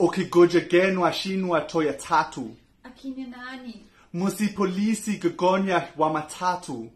ukigoja genwa ashindwa toya tatu akina nani musipolisi kugonya wa matatu